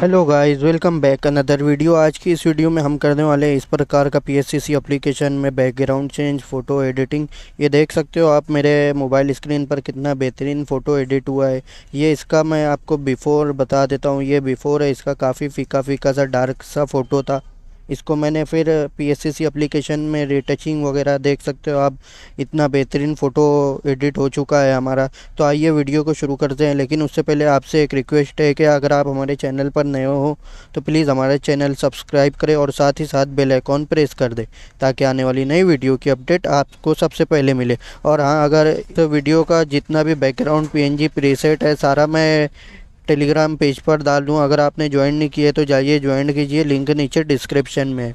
hello guys welcome back another video आज की इस वीडियो में हम करने वाले इस प्रकार का पीएससीसी एप्लीकेशन में बैकग्राउंड चेंज फ़ोटो एडिटिंग ये देख सकते हो आप मेरे मोबाइल स्क्रीन पर कितना बेहतरीन फ़ोटो एडिट हुआ है ये इसका मैं आपको बिफ़ोर बता देता हूँ ये बिफ़ोर है इसका काफ़ी फीका फीका सा डार्क सा फ़ोटो था इसको मैंने फिर पी एस सी एप्लीकेशन में रिटचिंग वगैरह देख सकते हो आप इतना बेहतरीन फ़ोटो एडिट हो चुका है हमारा तो आइए वीडियो को शुरू करते हैं लेकिन उससे पहले आपसे एक रिक्वेस्ट है कि अगर आप हमारे चैनल पर नए हो तो प्लीज़ हमारे चैनल सब्सक्राइब करें और साथ ही साथ बेल आइकॉन प्रेस कर दें ताकि आने वाली नई वीडियो की अपडेट आपको सबसे पहले मिले और हाँ अगर तो वीडियो का जितना भी background P N G preset है सारा मैं टेलीग्राम पेज पर डाल दूँ अगर आपने ज्वाइन नहीं किया तो जाइए ज्वाइन कीजिए लिंक नीचे डिस्क्रिप्शन में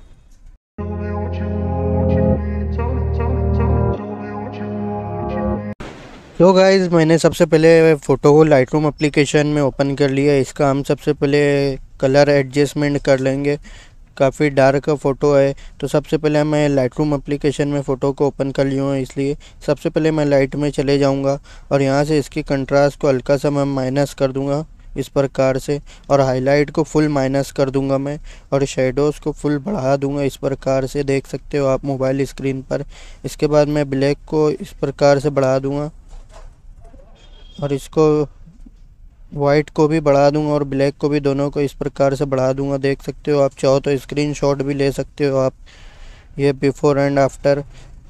तो गाइज मैंने सबसे पहले फ़ोटो को लाइट रूम अप्लीकेशन में ओपन कर लिया इसका हम सबसे पहले कलर एडजस्टमेंट कर लेंगे काफ़ी डार्क फ़ोटो है तो सबसे पहले मैं लाइट रूम अप्लीकेशन में फ़ोटो को ओपन कर लिया हूँ इसलिए सबसे पहले मैं लाइट में चले जाऊँगा और यहाँ से इसकी कंट्रास्ट को हल्का सा मैं माइनस कर दूँगा इस प्रकार से और हाईलाइट को फुल माइनस कर दूंगा मैं और शेडोज़ को फुल बढ़ा दूंगा इस प्रकार से देख सकते हो आप मोबाइल स्क्रीन पर इसके बाद मैं ब्लैक को इस प्रकार से बढ़ा दूंगा और इसको वाइट को भी बढ़ा दूंगा और ब्लैक को भी दोनों को इस प्रकार से बढ़ा दूंगा देख सकते हो आप चाहो तो स्क्रीनशॉट भी ले सकते हो आप ये बिफ़ोर एंड आफ्टर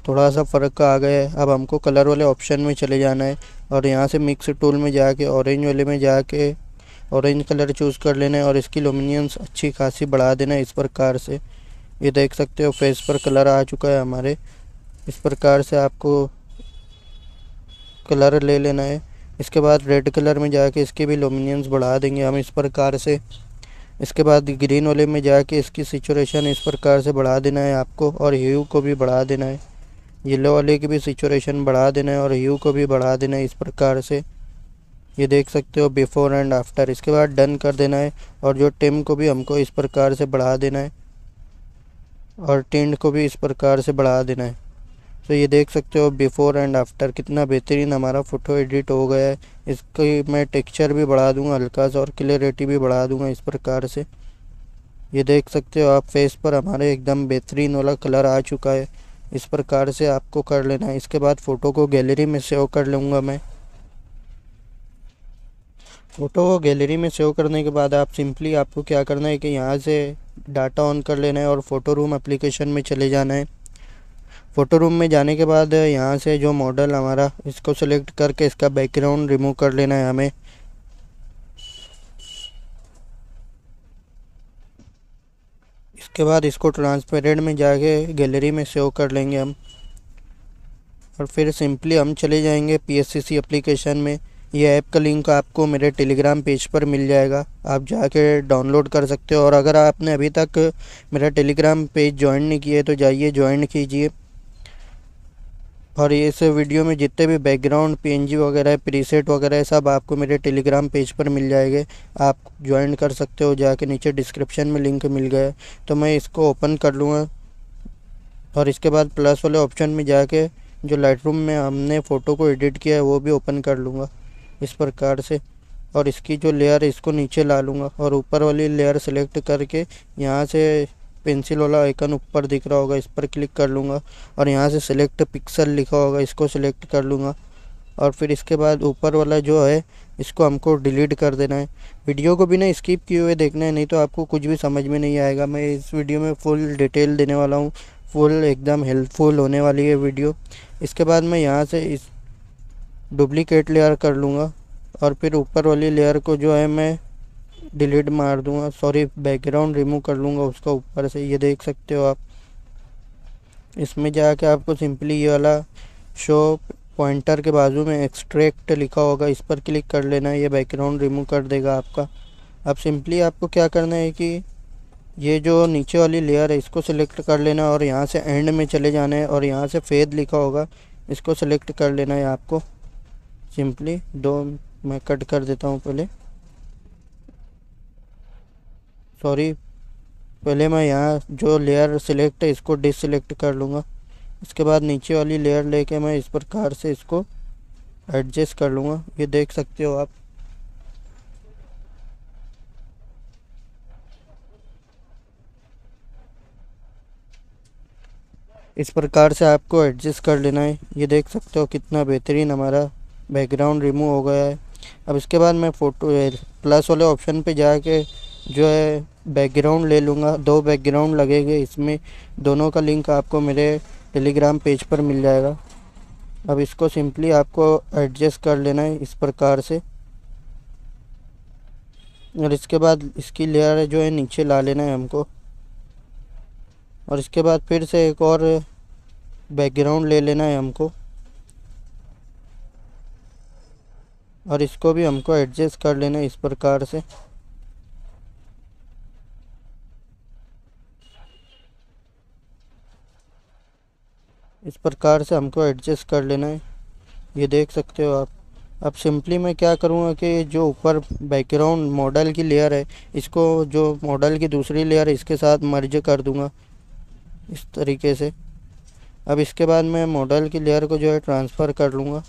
थोड़ा सा फ़र्क आ गया है अब हमको कलर वाले ऑप्शन में चले जाना है और यहाँ से मिक्स टूल में जाके ऑरेंज वाले में जाके ऑरेंज कलर चूज़ कर लेना है और इसकी लोमिनियंस अच्छी खासी बढ़ा देना है इस प्रकार से ये देख सकते हो फेस पर कलर आ चुका है हमारे इस प्रकार से आपको कलर ले लेना है इसके बाद रेड कलर में जाके इसकी भी लोमिनियंस बढ़ा देंगे हम इस प्रकार से इसके बाद ग्रीन वाले में जाके इसकी सिचुएशन इस प्रकार से बढ़ा देना है आपको और ह्यू को भी बढ़ा देना है येलो वाले की भी सिचुएशन बढ़ा देना है और ह्यू को भी बढ़ा देना है इस प्रकार से ये देख सकते हो बिफ़ोर एंड आफ्टर इसके बाद डन कर देना है और जो टिम को भी हमको इस प्रकार से बढ़ा देना है और टेंट को भी इस प्रकार से बढ़ा देना है तो ये देख सकते हो बिफ़ोर एंड आफ्टर कितना बेहतरीन हमारा फ़ोटो एडिट हो गया है इसकी मैं टेक्सचर भी बढ़ा दूंगा हल्का सा और क्लियरिटी भी बढ़ा दूंगा इस प्रकार से ये देख सकते हो आप फेस पर हमारे एकदम बेहतरीन वाला कलर आ चुका है इस प्रकार से आपको कर लेना है इसके बाद फ़ोटो को गैलरी में सेव कर लूँगा मैं फ़ोटो को गैलरी में सेव करने के बाद आप सिंपली आपको क्या करना है कि यहाँ से डाटा ऑन कर लेना है और फ़ोटो रूम एप्लीकेशन में चले जाना है फ़ोटो रूम में जाने के बाद यहाँ से जो मॉडल हमारा इसको सेलेक्ट करके इसका बैकग्राउंड रिमूव कर लेना है हमें इसके बाद इसको ट्रांसपेरेंट में जाके गैलरी में सेव कर लेंगे हम और फिर सिंपली हम चले जाएंगे पी एप्लीकेशन में ये ऐप का लिंक आपको मेरे टेलीग्राम पेज पर मिल जाएगा आप जाके डाउनलोड कर सकते हो और अगर आपने अभी तक मेरा टेलीग्राम पेज ज्वाइन नहीं किया है तो जाइए ज्वाइन कीजिए और इस वीडियो में जितने भी बैकग्राउंड पीएनजी वगैरह प्रीसेट वगैरह सब आपको मेरे टेलीग्राम पेज पर मिल जाएंगे आप ज्वाइन कर सकते हो जाके नीचे डिस्क्रिप्शन में लिंक मिल गया तो मैं इसको ओपन कर लूँगा और इसके बाद प्लस वाले ऑप्शन में जाके जो लाइट में हमने फ़ोटो को एडिट किया है वो भी ओपन कर लूँगा इस प्रकार से और इसकी जो लेयर है इसको नीचे ला लूँगा और ऊपर वाली लेयर सेलेक्ट करके यहाँ से पेंसिल वाला आइकन ऊपर दिख रहा होगा इस पर क्लिक कर लूँगा और यहाँ से सिलेक्ट पिक्सल लिखा होगा इसको सिलेक्ट कर लूँगा और फिर इसके बाद ऊपर वाला जो है इसको हमको डिलीट कर देना है वीडियो को बिना स्किप किए हुए देखना है नहीं तो आपको कुछ भी समझ में नहीं आएगा मैं इस वीडियो में फुल डिटेल देने वाला हूँ फुल एकदम हेल्पफुल होने वाली है वीडियो इसके बाद मैं यहाँ से इस डुप्लीकेट लेयर कर लूँगा और फिर ऊपर वाली लेयर को जो है मैं डिलीट मार दूँगा सॉरी बैकग्राउंड रिमूव कर लूँगा उसका ऊपर से ये देख सकते हो आप इसमें जाके आपको सिंपली ये वाला शो पॉइंटर के बाजू में एक्सट्रैक्ट लिखा होगा इस पर क्लिक कर लेना ये बैकग्राउंड रिमूव कर देगा आपका अब सिंपली आपको क्या करना है कि ये जो नीचे वाली लेयर है इसको सिलेक्ट कर लेना और यहाँ से एंड में चले जाना है और यहाँ से फेद लिखा होगा इसको सिलेक्ट कर लेना है आपको सिंपली दो मैं कट कर देता हूँ पहले सॉरी पहले मैं यहाँ जो लेयर सिलेक्ट है इसको डिसलेक्ट कर लूँगा इसके बाद नीचे वाली लेयर लेके मैं इस प्रकार से इसको एडजस्ट कर लूँगा ये देख सकते हो आप इस प्रकार से आपको एडजस्ट कर लेना है ये देख सकते हो कितना बेहतरीन हमारा बैकग्राउंड रिमूव हो गया है अब इसके बाद मैं फ़ोटो प्लस वाले ऑप्शन पे जाके जो है बैकग्राउंड ले लूँगा दो बैकग्राउंड लगेंगे इसमें दोनों का लिंक आपको मेरे टेलीग्राम पेज पर मिल जाएगा अब इसको सिंपली आपको एडजस्ट कर लेना है इस प्रकार से और इसके बाद इसकी लेयर जो है नीचे ला लेना है हमको और इसके बाद फिर से एक और बैकग्राउंड ले लेना है हमको और इसको भी हमको एडजस्ट कर लेना इस प्रकार से इस प्रकार से हमको एडजस्ट कर लेना है ये देख सकते हो आप अब सिंपली मैं क्या करूँगा कि जो ऊपर बैकग्राउंड मॉडल की लेयर है इसको जो मॉडल की दूसरी लेयर है इसके साथ मर्ज कर दूँगा इस तरीके से अब इसके बाद मैं मॉडल की लेयर को जो है ट्रांसफ़र कर लूँगा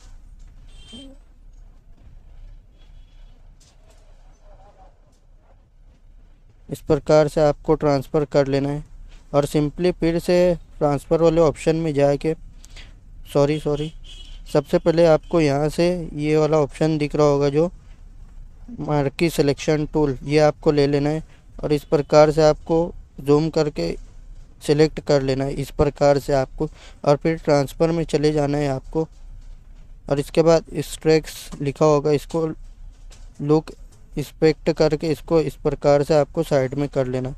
इस प्रकार से आपको ट्रांसफ़र कर लेना है और सिंपली फिर से ट्रांसफ़र वाले ऑप्शन में जाके सॉरी सॉरी सबसे पहले आपको यहाँ से ये वाला ऑप्शन दिख रहा होगा जो मार्की सिलेक्शन टूल ये आपको ले लेना है और इस प्रकार से आपको जूम करके सिलेक्ट कर लेना है इस प्रकार से आपको और फिर ट्रांसफ़र में चले जाना है आपको और इसके बाद स्ट्रेक्स लिखा होगा इसको लुक इस्पेक्ट करके इसको इस प्रकार से आपको साइड में कर लेना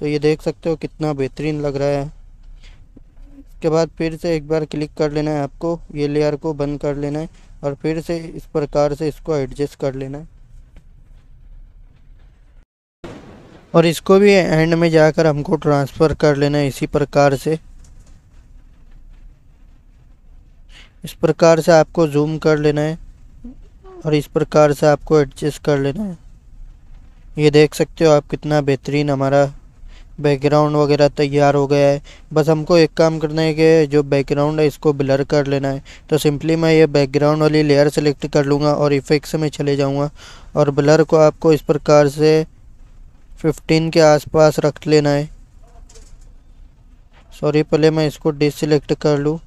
तो ये देख सकते हो कितना बेहतरीन लग रहा है इसके बाद फिर से एक बार क्लिक कर लेना है आपको ये लेयर को बंद कर लेना है और फिर से इस प्रकार से इसको एडजस्ट कर लेना है और इसको भी एंड में जाकर हमको ट्रांसफ़र कर लेना है इसी प्रकार से इस प्रकार से आपको जूम कर लेना है और इस प्रकार से आपको एडजस्ट कर लेना है ये देख सकते हो आप कितना बेहतरीन हमारा बैकग्राउंड वगैरह तैयार हो गया है बस हमको एक काम करना है कि जो बैकग्राउंड है इसको ब्लर कर लेना है तो सिंपली मैं ये बैकग्राउंड वाली लेयर सेलेक्ट कर लूँगा और इफ़ेक्ट्स में चले जाऊँगा और ब्लर को आपको इस प्रकार से 15 के आसपास रख लेना है सॉरी पहले मैं इसको डिसलेक्ट कर लूँ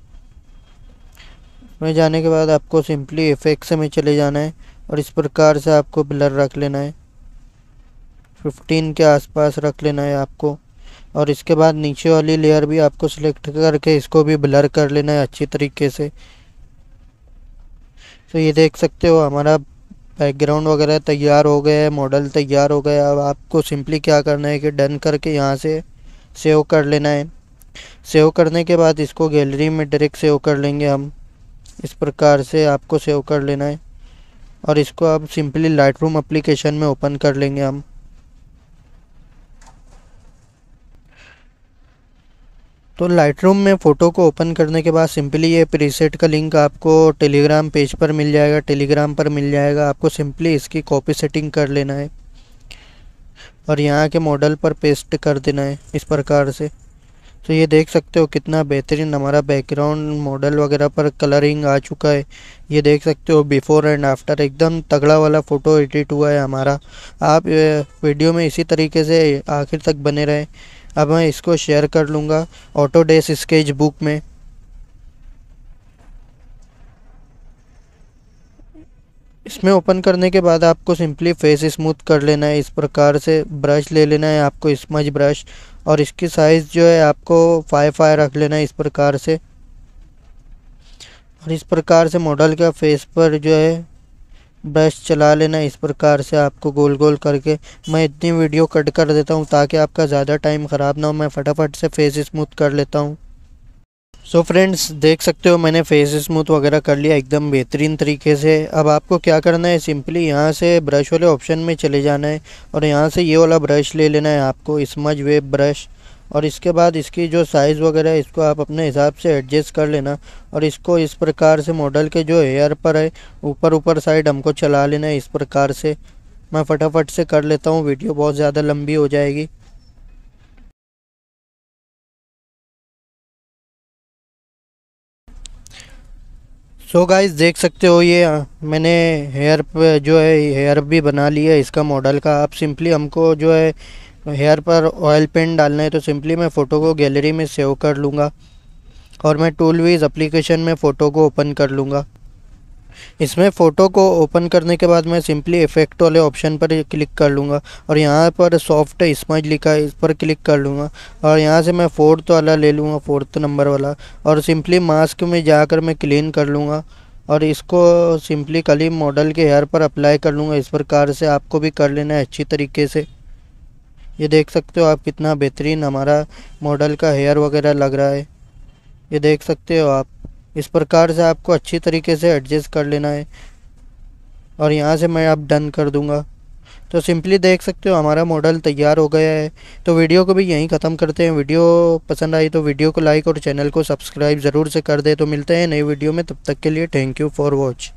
में जाने के बाद आपको सिंपली इफेक्ट्स में चले जाना है और इस प्रकार से आपको ब्लर रख लेना है फिफ्टीन के आसपास रख लेना है आपको और इसके बाद नीचे वाली लेयर भी आपको सिलेक्ट करके इसको भी ब्लर कर लेना है अच्छी तरीके से तो ये देख सकते हो हमारा बैकग्राउंड वगैरह तैयार हो गया है मॉडल तैयार हो गया है अब आपको सिंपली क्या करना है कि डन करके यहाँ से सेव कर लेना है सेव करने के बाद इसको गैलरी में डायरेक्ट सेव कर लेंगे हम इस प्रकार से आपको सेव कर लेना है और इसको आप सिंपली लाइट रूम अप्लीकेशन में ओपन कर लेंगे हम तो लाइट रूम में फ़ोटो को ओपन करने के बाद सिंपली ये प्रीसेट का लिंक आपको टेलीग्राम पेज पर मिल जाएगा टेलीग्राम पर मिल जाएगा आपको सिंपली इसकी कॉपी सेटिंग कर लेना है और यहाँ के मॉडल पर पेस्ट कर देना है इस प्रकार से तो ये देख सकते हो कितना बेहतरीन हमारा बैकग्राउंड मॉडल वगैरह पर कलरिंग आ चुका है ये देख सकते हो बिफ़ोर एंड आफ्टर एकदम तगड़ा वाला फ़ोटो एडिट हुआ है हमारा आप वीडियो में इसी तरीके से आखिर तक बने रहें अब मैं इसको शेयर कर लूँगा ऑटो डेस स्केच बुक में इसमें ओपन करने के बाद आपको सिंपली फेस स्मूथ कर लेना है इस प्रकार से ब्रश ले लेना है आपको स्मच ब्रश और इसकी साइज़ जो है आपको फाइव फाइव रख लेना है इस प्रकार से और इस प्रकार से मॉडल का फेस पर जो है ब्रश चला लेना इस प्रकार से आपको गोल गोल करके मैं इतनी वीडियो कट कर देता हूँ ताकि आपका ज़्यादा टाइम ख़राब ना हो मैं फटाफट से फेस स्मूथ कर लेता हूँ सो so फ्रेंड्स देख सकते हो मैंने फेस स्मूथ वगैरह कर लिया एकदम बेहतरीन तरीके से अब आपको क्या करना है सिंपली यहाँ से ब्रश वाले ऑप्शन में चले जाना है और यहाँ से ये वाला ब्रश ले लेना है आपको स्मज वेब ब्रश और इसके बाद इसकी जो साइज़ वगैरह है इसको आप अपने हिसाब से एडजस्ट कर लेना और इसको इस प्रकार से मॉडल के जो हेयर पर है ऊपर ऊपर साइड हमको चला लेना है इस प्रकार से मैं फटाफट से कर लेता हूँ वीडियो बहुत ज़्यादा लंबी हो जाएगी सो so गाइस देख सकते हो ये मैंने हेयर पर जो है हेयर भी बना लिया है इसका मॉडल का आप सिंपली हमको जो है हेयर पर ऑयल पेंट डालना है तो सिंपली मैं फ़ोटो को गैलरी में सेव कर लूँगा और मैं टूल वीज अप्लीकेशन में फ़ोटो को ओपन कर लूँगा इसमें फ़ोटो को ओपन करने के बाद मैं सिंपली इफ़ेक्ट वाले ऑप्शन पर क्लिक कर लूँगा और यहाँ पर सॉफ्ट स्मज लिखा है इस पर क्लिक कर लूँगा और यहाँ से मैं फोर्थ वाला ले लूँगा फोर्थ नंबर वाला और सिंपली मास्क में जाकर मैं क्लीन कर लूँगा और इसको सिंपली कली मॉडल के हेयर पर अप्लाई कर लूँगा इस प्रकार से आपको भी कर लेना है अच्छी तरीके से ये देख सकते हो आप कितना बेहतरीन हमारा मॉडल का हेयर वगैरह लग रहा है ये देख सकते हो आप इस प्रकार से आपको अच्छी तरीके से एडजस्ट कर लेना है और यहाँ से मैं अब डन कर दूँगा तो सिंपली देख सकते हो हमारा मॉडल तैयार हो गया है तो वीडियो को भी यहीं ख़त्म करते हैं वीडियो पसंद आई तो वीडियो को लाइक और चैनल को सब्सक्राइब ज़रूर से कर दे तो मिलते हैं नई वीडियो में तब तक के लिए थैंक यू फॉर वॉच